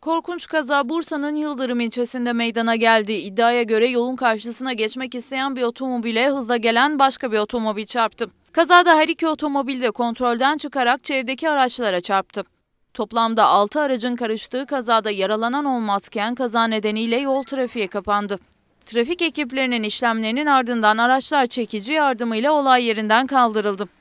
Korkunç kaza Bursa'nın Yıldırım ilçesinde meydana geldi. İddiaya göre yolun karşısına geçmek isteyen bir otomobile hızla gelen başka bir otomobil çarptı. Kazada her iki otomobil de kontrolden çıkarak çevredeki araçlara çarptı. Toplamda 6 aracın karıştığı kazada yaralanan olmazken kaza nedeniyle yol trafiğe kapandı. Trafik ekiplerinin işlemlerinin ardından araçlar çekici yardımıyla olay yerinden kaldırıldı.